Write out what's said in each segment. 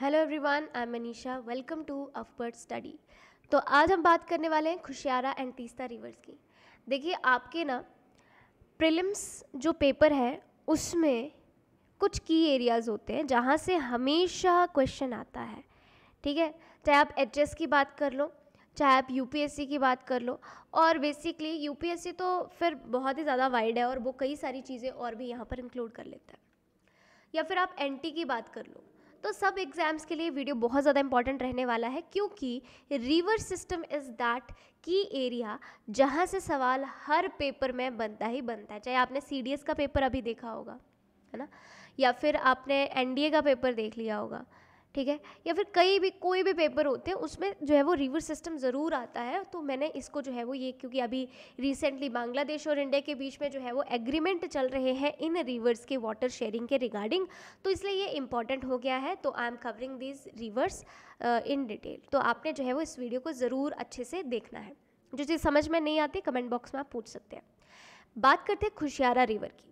hello everyone I am Manisha welcome to afbird study तो आज हम बात करने वाले हैं खुशियारा एंड तीस्ता रिवर्स की देखिए आपके ना प्रिलिम्स जो पेपर है उसमें कुछ की एरियाज़ होते हैं जहाँ से हमेशा क्वेश्चन आता है ठीक है चाहे आप एच की बात कर लो चाहे आप यू की बात कर लो और बेसिकली यू तो फिर बहुत ही ज़्यादा वाइड है और वो कई सारी चीज़ें और भी यहाँ पर इंक्लूड कर लेता है या फिर आप एन की बात कर लो तो सब एग्ज़ाम्स के लिए वीडियो बहुत ज़्यादा इंपॉर्टेंट रहने वाला है क्योंकि रिवर सिस्टम इज़ दैट की एरिया जहाँ से सवाल हर पेपर में बनता ही बनता है चाहे आपने सी का पेपर अभी देखा होगा है ना या फिर आपने एन का पेपर देख लिया होगा ठीक है या फिर कई भी कोई भी पेपर होते हैं उसमें जो है वो रिवर सिस्टम ज़रूर आता है तो मैंने इसको जो है वो ये क्योंकि अभी रिसेंटली बांग्लादेश और इंडिया के बीच में जो है वो एग्रीमेंट चल रहे हैं इन रिवर्स के वाटर शेयरिंग के रिगार्डिंग तो इसलिए ये इंपॉर्टेंट हो गया है तो I am covering this rivers in detail तो आपने जो है वो इस वीडियो को ज़रूर अच्छे से देखना है जो चीज़ समझ में नहीं आती कमेंट बॉक्स में आप पूछ सकते हैं बात करते हैं खुशियारा रिवर की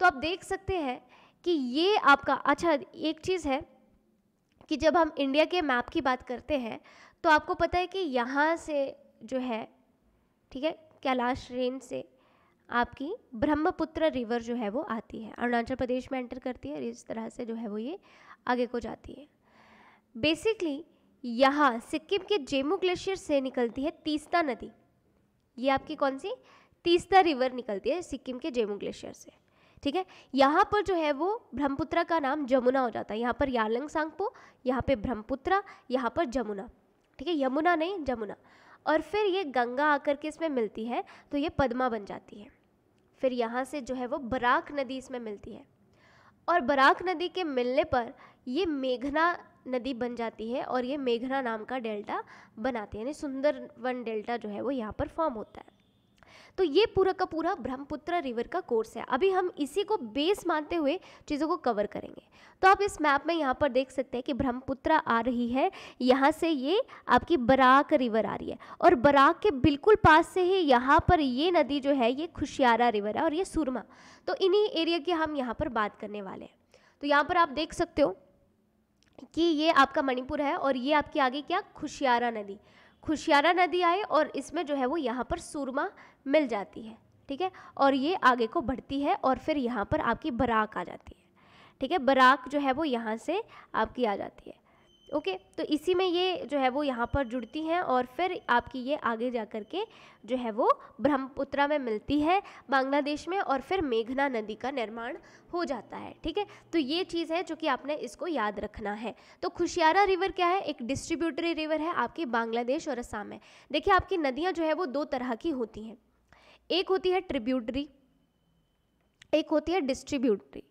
तो आप देख सकते हैं कि ये आपका अच्छा एक चीज़ है कि जब हम इंडिया के मैप की बात करते हैं तो आपको पता है कि यहाँ से जो है ठीक है कैलाश रेंज से आपकी ब्रह्मपुत्र रिवर जो है वो आती है अरुणाचल प्रदेश में एंटर करती है और इस तरह से जो है वो ये आगे को जाती है बेसिकली यहाँ सिक्किम के जेमू ग्लेशियर से निकलती है तीस्ता नदी ये आपकी कौन सी तीस्ता रिवर निकलती है सिक्किम के जेमू ग्लेशियर से ठीक है यहाँ पर जो है वो ब्रह्मपुत्रा का नाम जमुना हो जाता है यहाँ पर यालंग सांगपो यहाँ पे ब्रह्मपुत्रा यहाँ पर जमुना ठीक है यमुना नहीं जमुना और फिर ये गंगा आकर के इसमें मिलती है तो ये पदमा बन जाती है फिर यहाँ से जो है वो बराक नदी इसमें मिलती है और बराक नदी के मिलने पर ये मेघना नदी बन जाती है और ये मेघना नाम का डेल्टा बनाती है यानी सुंदर वन डेल्टा जो है वो यहाँ पर फॉर्म होता है तो ये पूरा का पूरा ब्रह्मपुत्र रिवर का कोर्स है अभी हम इसी को बेस मानते हुए चीज़ों को कवर करेंगे तो आप इस मैप में यहाँ पर देख सकते हैं कि ब्रह्मपुत्र आ रही है यहाँ से ये आपकी बराक रिवर आ रही है और बराक के बिल्कुल पास से ही यहाँ पर ये नदी जो है ये खुशियारा रिवर है और ये सुरमा तो इन्हीं एरिया की हम यहाँ पर बात करने वाले हैं तो यहाँ पर आप देख सकते हो कि ये आपका मणिपुर है और ये आपकी आगे क्या खुशियारा नदी खुशियारा नदी आए और इसमें जो है वो यहाँ पर सूरमा मिल जाती है ठीक है और ये आगे को बढ़ती है और फिर यहाँ पर आपकी बराक आ जाती है ठीक है बराक जो है वो यहाँ से आपकी आ जाती है ओके okay, तो इसी में ये जो है वो यहाँ पर जुड़ती हैं और फिर आपकी ये आगे जा कर के जो है वो ब्रह्मपुत्रा में मिलती है बांग्लादेश में और फिर मेघना नदी का निर्माण हो जाता है ठीक है तो ये चीज़ है जो कि आपने इसको याद रखना है तो खुशियारा रिवर क्या है एक डिस्ट्रीब्यूटरी रिवर है आपकी बांग्लादेश और असाम में देखिए आपकी नदियाँ जो है वो दो तरह की होती हैं एक होती है ट्रिब्यूटरी एक होती है डिस्ट्रीब्यूटरी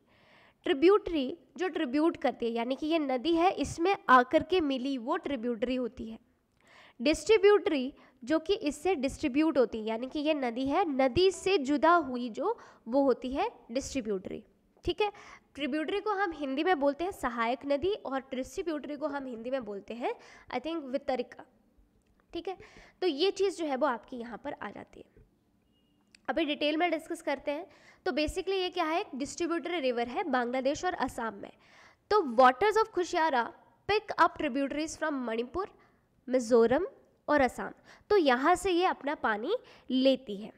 ट्रिब्यूटरी जो ट्रिब्यूट करती है यानी कि ये नदी है इसमें आकर के मिली वो ट्रिब्यूटरी होती है डिस्ट्रीब्यूटरी जो कि इससे डिस्ट्रीब्यूट होती है यानी कि ये नदी है नदी से जुदा हुई जो वो होती है डिस्ट्रीब्यूटरी ठीक है ट्रिब्यूटरी को हम हिंदी में बोलते हैं सहायक नदी और डिस्ट्रीब्यूटरी को हम हिंदी में बोलते हैं आई थिंक वितरिका ठीक है तो ये चीज़ जो है वो आपकी यहाँ पर आ जाती है अभी डिटेल में डिस्कस करते हैं तो बेसिकली ये क्या है एक डिस्ट्रीब्यूटरी रिवर है बांग्लादेश और असम में तो waters of Khushiyara pick up tributaries from Manipur Mizoram और असम तो यहाँ से ये अपना पानी लेती है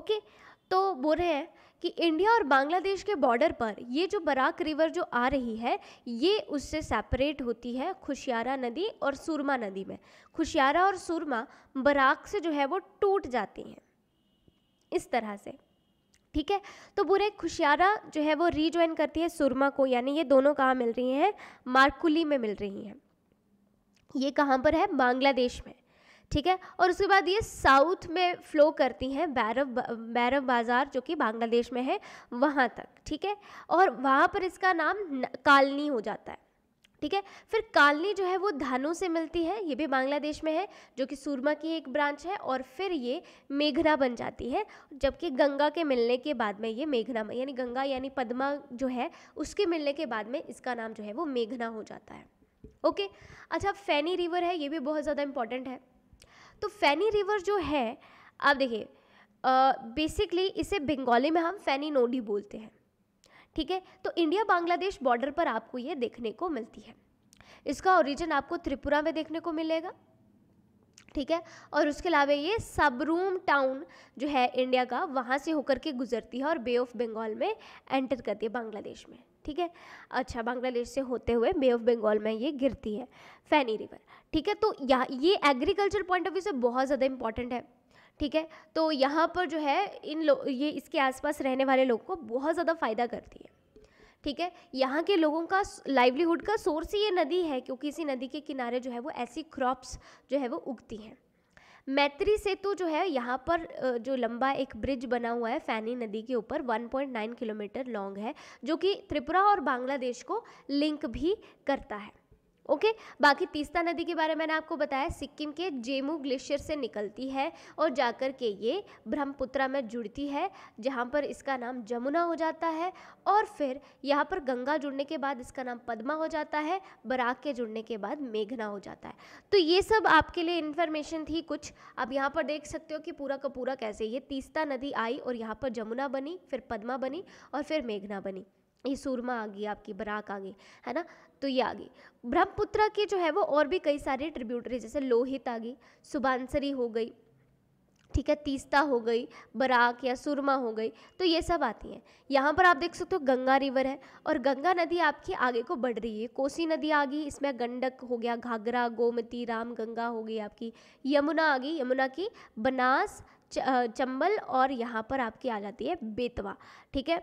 ओके तो बोल रहे हैं कि इंडिया और बांग्लादेश के बॉर्डर पर ये जो बराक रिवर जो आ रही है ये उससे सेपरेट होती है खुशियारा नदी और सुरमा नदी में खुशियारा और सुरमा बराक से जो है वो टूट जाती हैं इस तरह से ठीक है तो बुरे खुशियारा जो है वो रीज्वाइन करती है सुरमा को यानी ये दोनों कहाँ मिल रही हैं मार्कुली में मिल रही हैं ये कहाँ पर है बांग्लादेश में ठीक है और उसके बाद ये साउथ में फ्लो करती हैं बैरव बैरव बाज़ार जो कि बांग्लादेश में है वहाँ तक ठीक है और वहाँ पर इसका नाम कालनी हो जाता है ठीक है फिर कालनी जो है वो धानों से मिलती है ये भी बांग्लादेश में है जो कि सूरमा की एक ब्रांच है और फिर ये मेघना बन जाती है जबकि गंगा के मिलने के बाद में ये मेघना यानी गंगा यानी पद्मा जो है उसके मिलने के बाद में इसका नाम जो है वो मेघना हो जाता है ओके अच्छा फैनी रिवर है ये भी बहुत ज़्यादा इंपॉर्टेंट है तो फैनी रिवर जो है आप देखिए बेसिकली इसे बंगाली में हम फैनी नोडी बोलते हैं ठीक है तो इंडिया बांग्लादेश बॉर्डर पर आपको ये देखने को मिलती है इसका ओरिजिन आपको त्रिपुरा में देखने को मिलेगा ठीक है और उसके अलावा ये सबरूम टाउन जो है इंडिया का वहाँ से होकर के गुजरती है और बे ऑफ बंगाल में एंटर करती है बांग्लादेश में ठीक है अच्छा बांग्लादेश से होते हुए बे ऑफ बंगाल में ये गिरती है फैनी रिवर ठीक है तो यह ये एग्रीकल्चर पॉइंट ऑफ व्यू से बहुत ज़्यादा इंपॉर्टेंट है ठीक है तो यहाँ पर जो है इन लोग ये इसके आसपास रहने वाले लोगों को बहुत ज़्यादा फ़ायदा करती है ठीक है यहाँ के लोगों का लाइवलीहुड का सोर्स ही ये नदी है क्योंकि इसी नदी के किनारे जो है वो ऐसी क्रॉप्स जो है वो उगती हैं मैत्री सेतु जो है यहाँ पर जो लंबा एक ब्रिज बना हुआ है फैनी नदी के ऊपर 1.9 किलोमीटर लॉन्ग है जो कि त्रिपुरा और बांग्लादेश को लिंक भी करता है ओके बाकी तीस्ता नदी के बारे में मैंने आपको बताया सिक्किम के जेमू ग्लेशियर से निकलती है और जाकर के ये ब्रह्मपुत्रा में जुड़ती है जहाँ पर इसका नाम जमुना हो जाता है और फिर यहाँ पर गंगा जुड़ने के बाद इसका नाम पद्मा हो जाता है बराक के जुड़ने के बाद मेघना हो जाता है तो ये सब आपके लिए इन्फॉर्मेशन थी कुछ आप यहाँ पर देख सकते हो कि पूरा का पूरा कैसे ये तीस्ता नदी आई और यहाँ पर जमुना बनी फिर पदमा बनी और फिर मेघना बनी ये सूरमा आ गई आपकी बराक आ गई है ना तो ये आ गई ब्रह्मपुत्रा के जो है वो और भी कई सारे ट्रिब्यूटरी जैसे लोहित आ गई सुबानसरी हो गई ठीक है तीस्ता हो गई बराक या सुरमा हो गई तो ये सब आती हैं यहाँ पर आप देख सकते हो गंगा रिवर है और गंगा नदी आपकी आगे को बढ़ रही है कोसी नदी आ गई इसमें गंडक हो गया घाघरा गोमती राम गंगा हो गई आपकी यमुना आ गई यमुना की बनास चंबल और यहाँ पर आपकी आ जाती है बेतवा ठीक है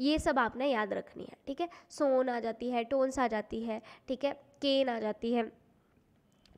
ये सब आपने याद रखनी है ठीक है सोन आ जाती है टोन्स आ जाती है ठीक है केन आ जाती है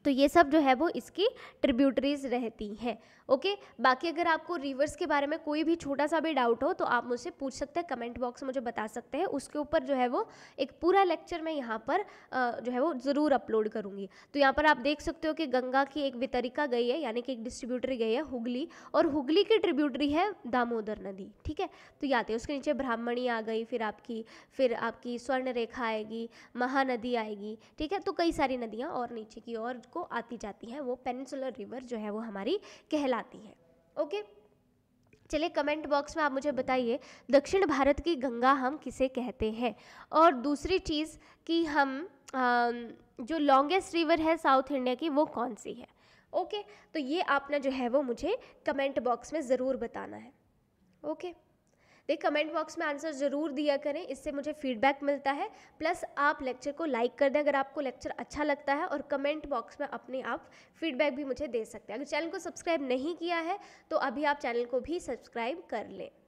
तो ये सब जो है वो इसकी ट्रिब्यूटरीज रहती हैं ओके बाकी अगर आपको रिवर्स के बारे में कोई भी छोटा सा भी डाउट हो तो आप मुझसे पूछ सकते हैं कमेंट बॉक्स में मुझे बता सकते हैं उसके ऊपर जो है वो एक पूरा लेक्चर मैं यहाँ पर जो है वो ज़रूर अपलोड करूँगी तो यहाँ पर आप देख सकते हो कि गंगा की एक वितरिका गई है यानी कि एक डिस्ट्रीब्यूटरी गई है हुगली और हुगली की ट्रिब्यूटरी है दामोदर नदी ठीक है तो याद है तो उसके नीचे ब्राह्मणी आ गई फिर आपकी फिर आपकी स्वर्ण रेखा आएगी महानदी आएगी ठीक है तो कई सारी नदियाँ और नीचे की और को आती जाती है वो पेनिसुलर रिवर जो है वो हमारी कहलाती है ओके चलिए कमेंट बॉक्स में आप मुझे बताइए दक्षिण भारत की गंगा हम किसे कहते हैं और दूसरी चीज़ कि हम आ, जो लॉन्गेस्ट रिवर है साउथ इंडिया की वो कौन सी है ओके तो ये आपने जो है वो मुझे कमेंट बॉक्स में ज़रूर बताना है ओके देख कमेंट बॉक्स में आंसर ज़रूर दिया करें इससे मुझे फीडबैक मिलता है प्लस आप लेक्चर को लाइक कर दें अगर आपको लेक्चर अच्छा लगता है और कमेंट बॉक्स में अपने आप फीडबैक भी मुझे दे सकते हैं अगर चैनल को सब्सक्राइब नहीं किया है तो अभी आप चैनल को भी सब्सक्राइब कर लें